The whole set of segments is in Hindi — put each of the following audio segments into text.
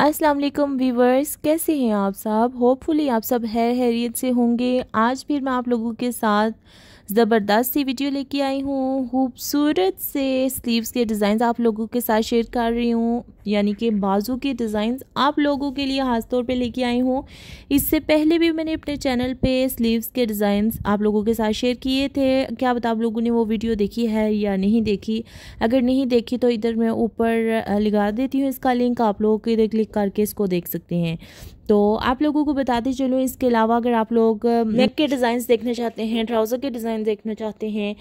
अस्सलाम वालेकुम व्यूवर्स कैसे हैं आप सब होपफुली आप सब है हैरियत से होंगे आज फिर मैं आप लोगों के साथ ज़बरदस्त सी वीडियो लेके आई हूँ खूबसूरत से स्लीव्स के डिज़ाइन आप लोगों के साथ शेयर कर रही हूँ यानी कि बाजू के डिज़ाइन आप लोगों के लिए खास तौर पे लेके आई हूँ इससे पहले भी मैंने अपने चैनल पे स्लीव्स के डिज़ाइन आप लोगों के साथ शेयर किए थे क्या बता आप लोगों ने वो वीडियो देखी है या नहीं देखी अगर नहीं देखी तो इधर मैं ऊपर लगा देती हूँ इसका लिंक आप लोगों के इधर क्लिक करके इसको देख सकते हैं तो आप लोगों को बताते चलूँ इसके अलावा अगर आप लोग नेक के डिज़ाइन देखना चाहते हैं ट्राउज़र के डिज़ाइन डिज़ाइन देखना चाहते हैं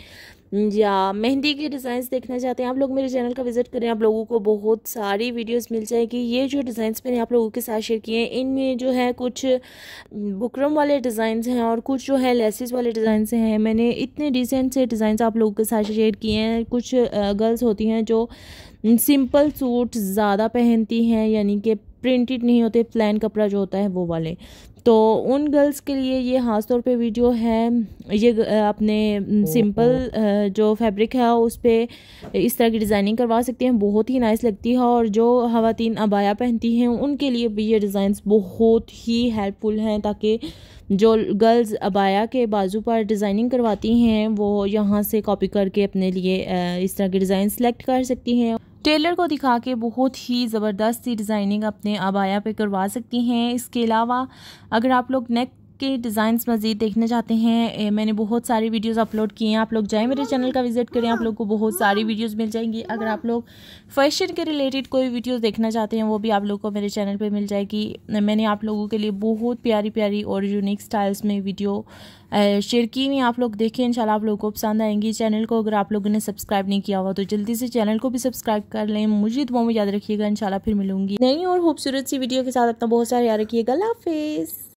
या मेहंदी के डिज़ाइंस देखना चाहते हैं आप लोग मेरे चैनल का विजिट करें आप लोगों को बहुत सारी वीडियोस मिल जाएगी ये जो डिज़ाइंस मैंने आप लोगों के साथ शेयर किए हैं इनमें जो है कुछ बुकरम वाले डिज़ाइंस हैं और कुछ जो है लेसिस वाले डिज़ाइंस हैं मैंने इतने डिसेंट से डिज़ाइंस आप लोगों के साथ शेयर किए हैं कुछ गर्ल्स होती हैं जो सिंपल सूट ज़्यादा पहनती हैं यानी कि प्रिंटेड नहीं होते प्लान कपड़ा जो होता है वो वाले तो उन गर्ल्स के लिए ये ख़ास तौर पे वीडियो है ये अपने सिंपल जो फैब्रिक है उस पर इस तरह की डिज़ाइनिंग करवा सकते हैं बहुत ही नाइस लगती है और जो खातन अबाया पहनती हैं उनके लिए भी ये डिज़ाइंस बहुत ही हेल्पफुल हैं ताकि जो गर्ल्स अबाया के बाजू पर डिज़ाइनिंग करवाती हैं वो यहाँ से कॉपी करके अपने लिए इस तरह के डिज़ाइन सेलेक्ट कर सकती हैं टेलर को दिखा के बहुत ही ज़बरदस्त सी डिज़ाइनिंग अपने अबाया पे करवा सकती हैं इसके अलावा अगर आप लोग नेक के डिज़ाइंस मज़ीद देखने जाते हैं मैंने बहुत सारी वीडियोस अपलोड किए हैं आप लोग जाएं मेरे चैनल का विज़िट करें आप लोग को बहुत सारी वीडियोस मिल जाएंगी अगर आप लोग फैशन के रिलेटेड कोई वीडियोस देखना चाहते हैं वो भी आप लोग को मेरे चैनल पर मिल जाएगी मैंने आप लोगों के लिए बहुत प्यारी प्यारी और यूनिक स्टाइल्स में वीडियो शेयर की हुई आप लोग देखें इनशाला आप लोगों को पसंद आएंगी चैनल को अगर आप लोगों ने सब्सक्राइब नहीं किया हुआ तो जल्दी से चैनल को भी सब्सक्राइब कर लें मुझे दुआ में याद रखिएगा इन फिर मिलूंगी नई और खूबसूरत सी वीडियो के साथ अपना बहुत सारा याद रखिएगा हाफिज़